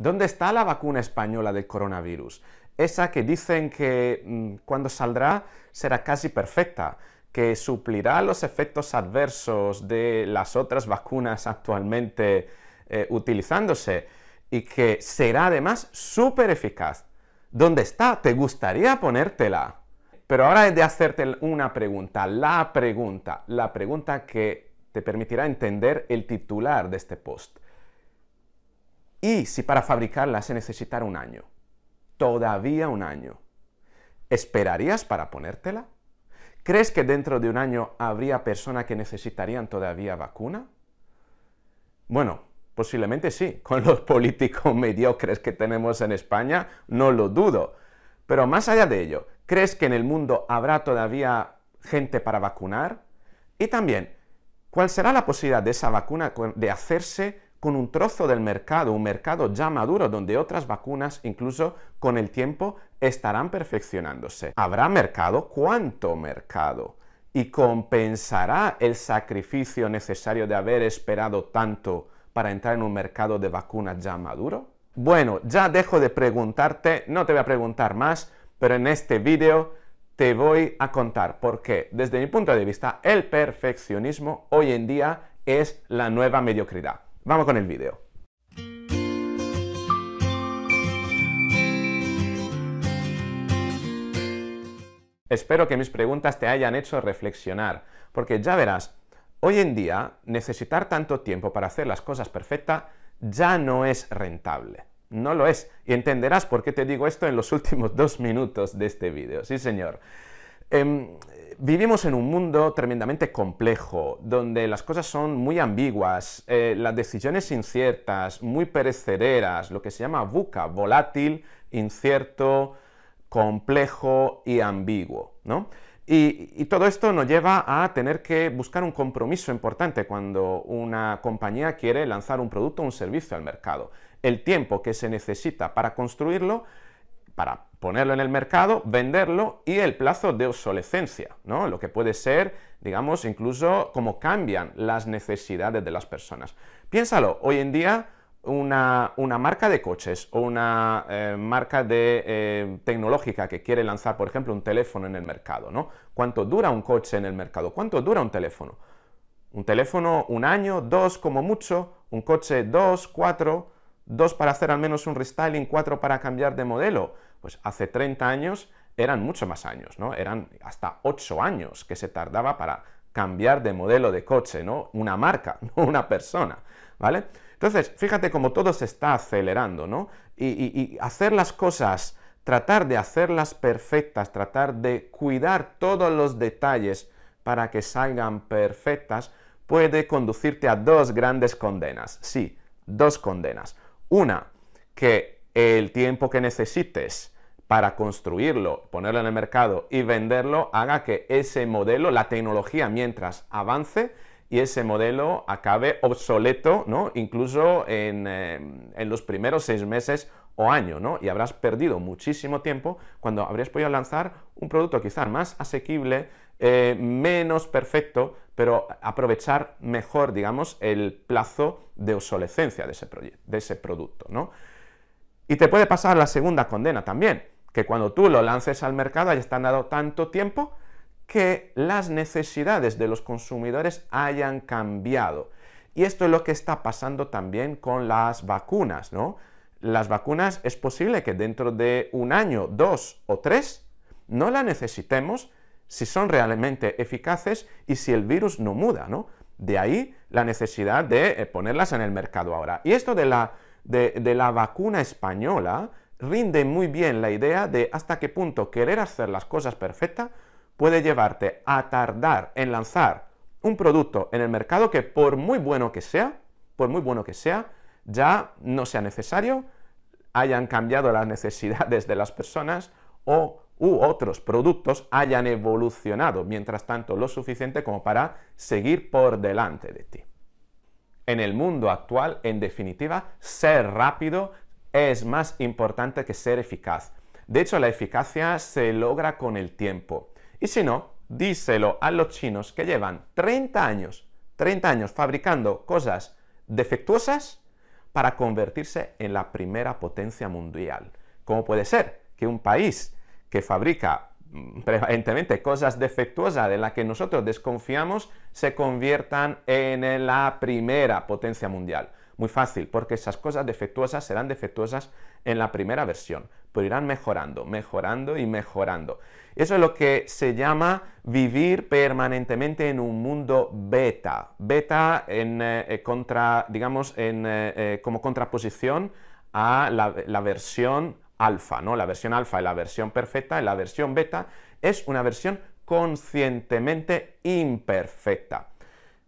¿Dónde está la vacuna española del coronavirus? Esa que dicen que mm, cuando saldrá será casi perfecta, que suplirá los efectos adversos de las otras vacunas actualmente eh, utilizándose y que será además súper eficaz. ¿Dónde está? ¿Te gustaría ponértela? Pero ahora es de hacerte una pregunta, la pregunta, la pregunta que te permitirá entender el titular de este post. Y si para fabricarla se necesitara un año, todavía un año, ¿esperarías para ponértela? ¿Crees que dentro de un año habría personas que necesitarían todavía vacuna? Bueno, posiblemente sí, con los políticos mediocres que tenemos en España, no lo dudo. Pero más allá de ello, ¿crees que en el mundo habrá todavía gente para vacunar? Y también, ¿cuál será la posibilidad de esa vacuna de hacerse con un trozo del mercado, un mercado ya maduro donde otras vacunas incluso con el tiempo estarán perfeccionándose. ¿Habrá mercado? ¿Cuánto mercado? ¿Y compensará el sacrificio necesario de haber esperado tanto para entrar en un mercado de vacunas ya maduro? Bueno, ya dejo de preguntarte, no te voy a preguntar más, pero en este vídeo te voy a contar por qué, desde mi punto de vista, el perfeccionismo hoy en día es la nueva mediocridad. Vamos con el vídeo. Espero que mis preguntas te hayan hecho reflexionar, porque ya verás, hoy en día necesitar tanto tiempo para hacer las cosas perfectas ya no es rentable. No lo es. Y entenderás por qué te digo esto en los últimos dos minutos de este vídeo. Sí, señor. Em, Vivimos en un mundo tremendamente complejo, donde las cosas son muy ambiguas, eh, las decisiones inciertas, muy perecederas, lo que se llama VUCA, volátil, incierto, complejo y ambiguo, Y, y, todo esto nos lleva a tener que buscar un compromiso importante cuando una compañía quiere lanzar un producto o un servicio al mercado. El tiempo que se necesita para construirlo para ponerlo en el mercado, venderlo y el plazo de obsolescencia, ¿no? Lo que puede ser, digamos, incluso cómo cambian las necesidades de las personas. Piénsalo, hoy en día una, marca de coches o una eh, marca de, eh, tecnológica que quiere lanzar, por ejemplo, un teléfono en el mercado, ¿no? ¿Cuánto dura un coche en el mercado? ¿Cuánto dura un teléfono? Un teléfono un año, dos como mucho, un coche dos, cuatro dos para hacer al menos un restyling, cuatro para cambiar de modelo. Pues hace 30 años eran mucho más años, ¿no? Eran hasta 8 años que se tardaba para cambiar de modelo de coche, ¿no? Una marca, una persona, ¿vale? Entonces, fíjate cómo todo se está acelerando, ¿no? Y, y hacer las cosas, tratar de hacerlas perfectas, tratar de cuidar todos los detalles para que salgan perfectas, puede conducirte a dos grandes condenas. Sí, dos condenas. Una, que el tiempo que necesites para construirlo, ponerlo en el mercado y venderlo, haga que ese modelo, la tecnología mientras avance, y ese modelo acabe obsoleto, ¿no? Incluso en, eh, los primeros seis meses o año, ¿no? Y habrás perdido muchísimo tiempo cuando habrías podido lanzar un producto quizás más asequible, eh, menos perfecto, pero aprovechar mejor, digamos, el plazo de obsolescencia de ese, de ese producto, ¿no? Y te puede pasar la segunda condena también, que cuando tú lo lances al mercado haya están dado tanto tiempo que las necesidades de los consumidores hayan cambiado. Y esto es lo que está pasando también con las vacunas, ¿no? Las vacunas es posible que dentro de un año, dos o tres, no las necesitemos si son realmente eficaces y si el virus no muda, ¿no? De ahí la necesidad de eh, ponerlas en el mercado ahora. Y esto de la, de, la vacuna española rinde muy bien la idea de hasta qué punto querer hacer las cosas perfectas puede llevarte a tardar en lanzar un producto en el mercado que por muy bueno que sea, por muy bueno que sea, ya no sea necesario, hayan cambiado las necesidades de las personas o u otros productos hayan evolucionado, mientras tanto, lo suficiente como para seguir por delante de ti. En el mundo actual, en definitiva, ser rápido es más importante que ser eficaz. De hecho, la eficacia se logra con el tiempo. Y si no, díselo a los chinos que llevan 30 años, 30 años fabricando cosas defectuosas para convertirse en la primera potencia mundial. ¿Cómo puede ser que un país que fabrica mm, prevalentemente cosas defectuosas de las que nosotros desconfiamos, se conviertan en la primera potencia mundial. Muy fácil, porque esas cosas defectuosas serán defectuosas en la primera versión, pero irán mejorando, mejorando y mejorando. Eso es lo que se llama vivir permanentemente en un mundo beta, beta en, eh, eh, contra, digamos, en, eh, como contraposición a la versión alfa, ¿no? La versión alfa es la versión perfecta, la versión beta es una versión conscientemente imperfecta.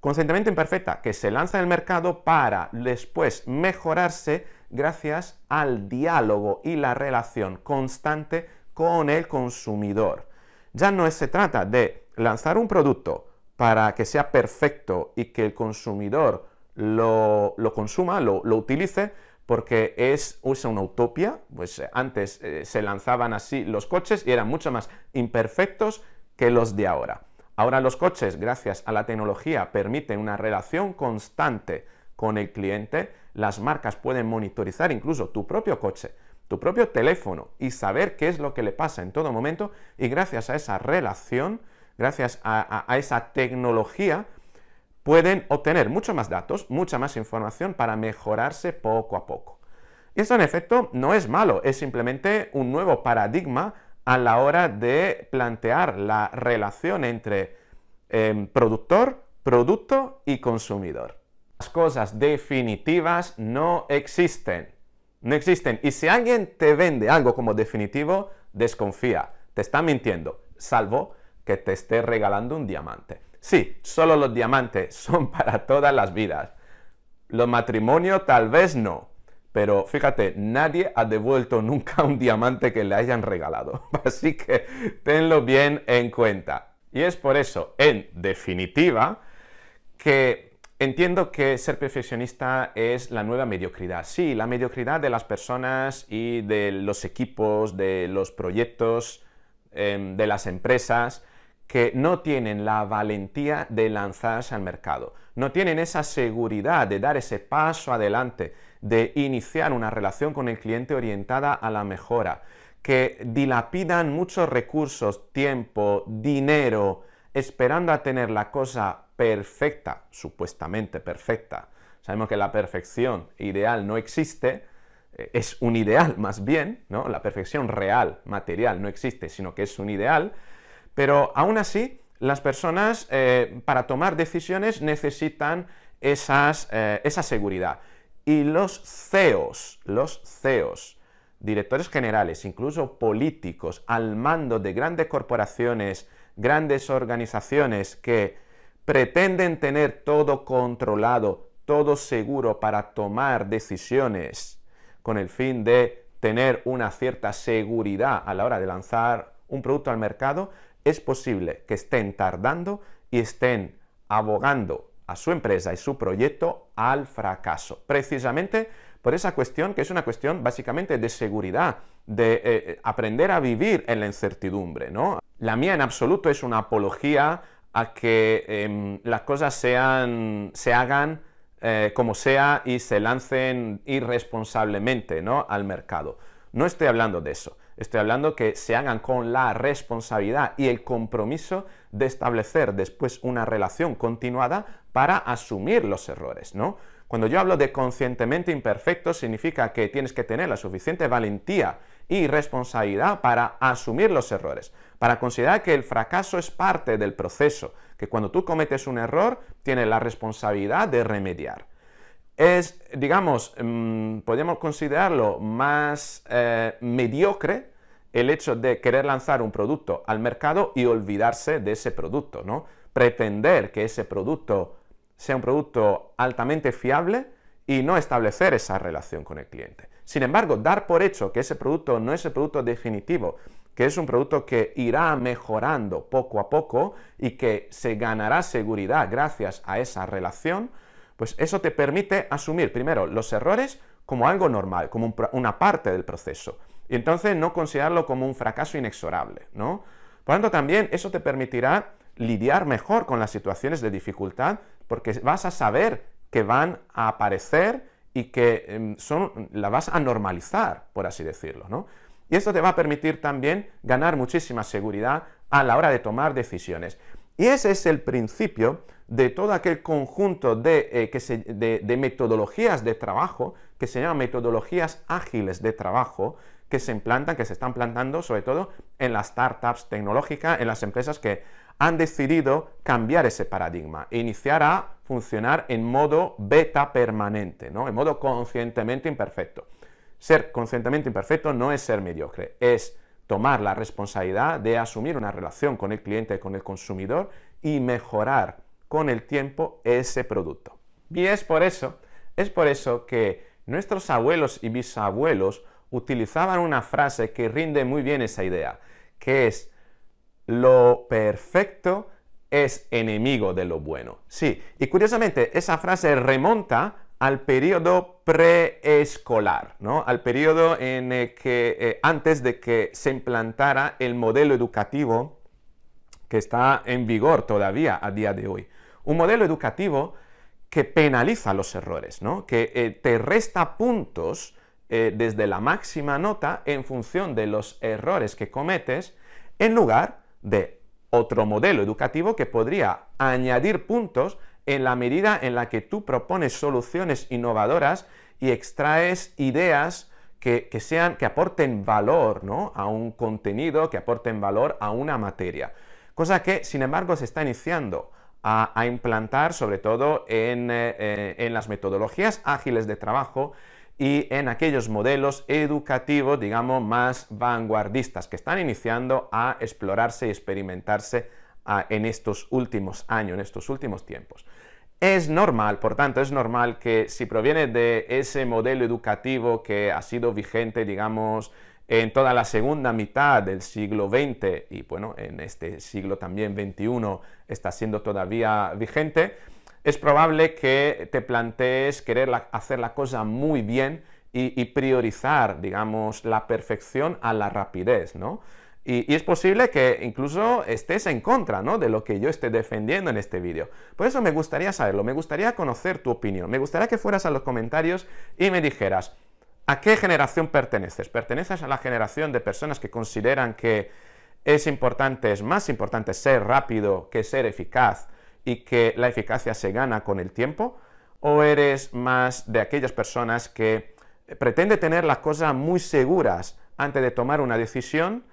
Conscientemente imperfecta, que se lanza en el mercado para después mejorarse gracias al diálogo y la relación constante con el consumidor. Ya no se trata de lanzar un producto para que sea perfecto y que el consumidor lo, consuma, lo utilice, porque es, una utopia, pues eh, antes eh, se lanzaban así los coches y eran mucho más imperfectos que los de ahora. Ahora los coches, gracias a la tecnología, permiten una relación constante con el cliente, las marcas pueden monitorizar incluso tu propio coche, tu propio teléfono y saber qué es lo que le pasa en todo momento y gracias a esa relación, gracias a esa tecnología, pueden obtener mucho más datos, mucha más información para mejorarse poco a poco. Esto en efecto no es malo, es simplemente un nuevo paradigma a la hora de plantear la relación entre em, productor, producto y consumidor. Las cosas definitivas no existen. No existen. Y si alguien te vende algo como definitivo, desconfía. Te está mintiendo, salvo que te esté regalando un diamante. Sí, solo los diamantes son para todas las vidas. Los matrimonios tal vez no, pero fíjate, nadie ha devuelto nunca un diamante que le hayan regalado. Así que tenlo bien en cuenta. Y es por eso, en definitiva, que entiendo que ser perfeccionista es la nueva mediocridad. Sí, la mediocridad de las personas y de los equipos, de los proyectos, em, de las empresas, que no tienen la valentía de lanzarse al mercado, no tienen esa seguridad de dar ese paso adelante, de iniciar una relación con el cliente orientada a la mejora, que dilapidan muchos recursos, tiempo, dinero, esperando a tener la cosa perfecta, supuestamente perfecta. Sabemos que la perfección ideal no existe, eh, es un ideal más bien, ¿no? La perfección real, material, no existe, sino que es un ideal pero aún así, las personas eh, para tomar decisiones necesitan eh, esa seguridad. Y los CEOs, los CEOs, directores generales, incluso políticos, al mando de grandes corporaciones, grandes organizaciones que pretenden tener todo controlado, todo seguro para tomar decisiones con el fin de tener una cierta seguridad a la hora de lanzar un producto al mercado, es posible que estén tardando y estén abogando a su empresa y su proyecto al fracaso. Precisamente por esa cuestión, que es una cuestión básicamente de seguridad, de eh, eh, aprender a vivir en la incertidumbre, ¿no? La mía en absoluto es una apología a que em, las cosas sean, se hagan eh, como sea y se lancen irresponsablemente ¿no? al mercado. No estoy hablando de eso. Estoy hablando que se hagan con la responsabilidad y el compromiso de establecer después una relación continuada para asumir los errores, Cuando yo hablo de conscientemente imperfecto, significa que tienes que tener la suficiente valentía y responsabilidad para asumir los errores, para considerar que el fracaso es parte del proceso, que cuando tú cometes un error, tienes la responsabilidad de remediar. Es, digamos, mm, podemos considerarlo más eh, mediocre el hecho de querer lanzar un producto al mercado y olvidarse de ese producto, ¿no? Pretender que ese producto sea un producto altamente fiable y no establecer esa relación con el cliente. Sin embargo, dar por hecho que ese producto no es el producto definitivo, que es un producto que irá mejorando poco a poco y que se ganará seguridad gracias a esa relación, pues eso te permite asumir primero los errores como algo normal, como una parte del proceso y entonces no considerarlo como un fracaso inexorable, ¿no? Por tanto, también eso te permitirá lidiar mejor con las situaciones de dificultad porque vas a saber que van a aparecer y que em, son, la vas a normalizar, por así decirlo, ¿no? Y esto te va a permitir también ganar muchísima seguridad a la hora de tomar decisiones. Y ese es el principio de todo aquel conjunto de eh, metodologías de trabajo, que se llaman metodologías ágiles de trabajo, que se implantan, que se están plantando, sobre todo en las startups tecnológicas, en las empresas que han decidido cambiar ese paradigma e iniciar a funcionar en modo beta permanente, ¿no? en modo conscientemente imperfecto. Ser conscientemente imperfecto no es ser mediocre, es tomar la responsabilidad de asumir una relación con el cliente, con el consumidor y mejorar con el tiempo ese producto. Y es por eso, es por eso que nuestros abuelos y bisabuelos utilizaban una frase que rinde muy bien esa idea, que es lo perfecto es enemigo de lo bueno. Sí, y curiosamente esa frase remonta al periodo preescolar, ¿no? Al periodo en que eh, antes de que se implantara el modelo educativo que está en vigor todavía a día de hoy. Un modelo educativo que penaliza los errores, ¿no? Que eh, te resta puntos eh, desde la máxima nota en función de los errores que cometes, en lugar de otro modelo educativo que podría añadir puntos en la medida en la que tú propones soluciones innovadoras y extraes ideas que, sean, que aporten valor a un contenido, que aporten valor a una materia. Cosa que, sin embargo, se está iniciando a, implantar, sobre todo eh, eh, en las metodologías ágiles de trabajo, y en aquellos modelos educativos, digamos, más vanguardistas, que están iniciando a explorarse y experimentarse ah, en estos últimos años, en estos últimos tiempos. Es normal, por tanto, es normal que si proviene de ese modelo educativo que ha sido vigente, digamos, en toda la segunda mitad del siglo XX y, bueno, en este siglo también XXI está siendo todavía vigente, es probable que te plantees querer hacer la cosa muy bien y, priorizar, digamos, la perfección a la rapidez, ¿no? Y, es posible que incluso estés en contra ¿no? de lo que yo esté defendiendo en este vídeo. Por eso me gustaría saberlo, me gustaría conocer tu opinión, me gustaría que fueras a los comentarios y me dijeras, ¿a qué generación perteneces? ¿Perteneces a la generación de personas que consideran que es importante, es más importante ser rápido que ser eficaz? y que la eficacia se gana con el tiempo? ¿O eres más de aquellas personas que eh, pretende tener las cosas muy seguras antes de tomar una decisión?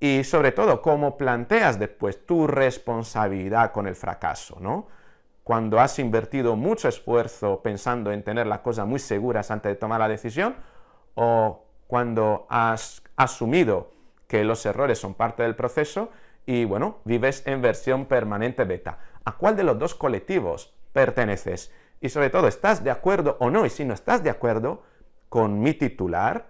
Y sobre todo, ¿cómo planteas después tu responsabilidad con el fracaso? ¿no? Cuando has invertido mucho esfuerzo pensando en tener las cosas muy seguras antes de tomar la decisión, o cuando has asumido que los errores son parte del proceso y bueno, vives en versión permanente beta a cuál de los dos colectivos perteneces. Y sobre todo, ¿estás de acuerdo o no? Y si no estás de acuerdo con mi titular,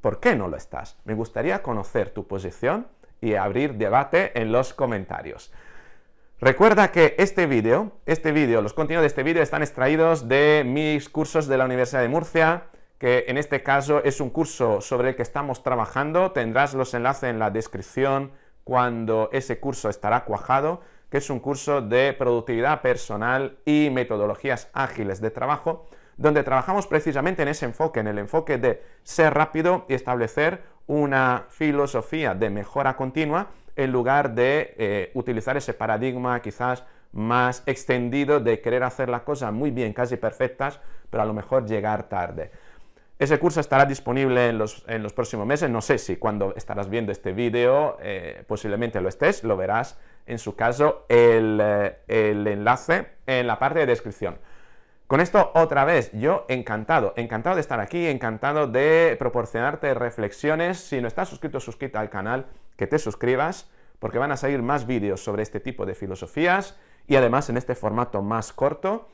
¿por qué no lo estás? Me gustaría conocer tu posición y abrir debate en los comentarios. Recuerda que este vídeo, este vídeo, los contenidos de este vídeo están extraídos de mis cursos de la Universidad de Murcia, que en este caso es un curso sobre el que estamos trabajando. Tendrás los enlaces en la descripción cuando ese curso estará cuajado que es un curso de productividad personal y metodologías ágiles de trabajo, donde trabajamos precisamente en ese enfoque, en el enfoque de ser rápido y establecer una filosofía de mejora continua en lugar de eh, utilizar ese paradigma quizás más extendido de querer hacer las cosas muy bien, casi perfectas, pero a lo mejor llegar tarde. Ese curso estará disponible en los, próximos meses, no sé si cuando estarás viendo este vídeo, eh, posiblemente lo estés, lo verás en su caso el, eh, el enlace en la parte de descripción. Con esto otra vez, yo encantado, encantado de estar aquí, encantado de proporcionarte reflexiones. Si no estás suscrito, suscríbete al canal, que te suscribas, porque van a salir más vídeos sobre este tipo de filosofías y además en este formato más corto.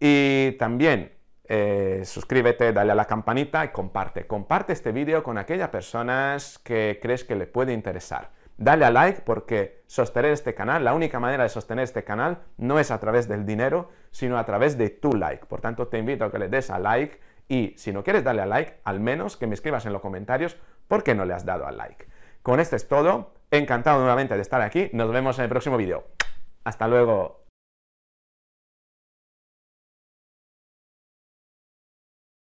Y también eh, suscríbete, dale a la campanita y comparte. Comparte este vídeo con aquellas personas que crees que le puede interesar. Dale a like porque sostener este canal, la única manera de sostener este canal no es a través del dinero, sino a través de tu like. Por tanto, te invito a que le des a like y si no quieres darle a like, al menos que me escribas en los comentarios por qué no le has dado al like. Con esto es todo. Encantado nuevamente de estar aquí. Nos vemos en el próximo vídeo. Hasta luego.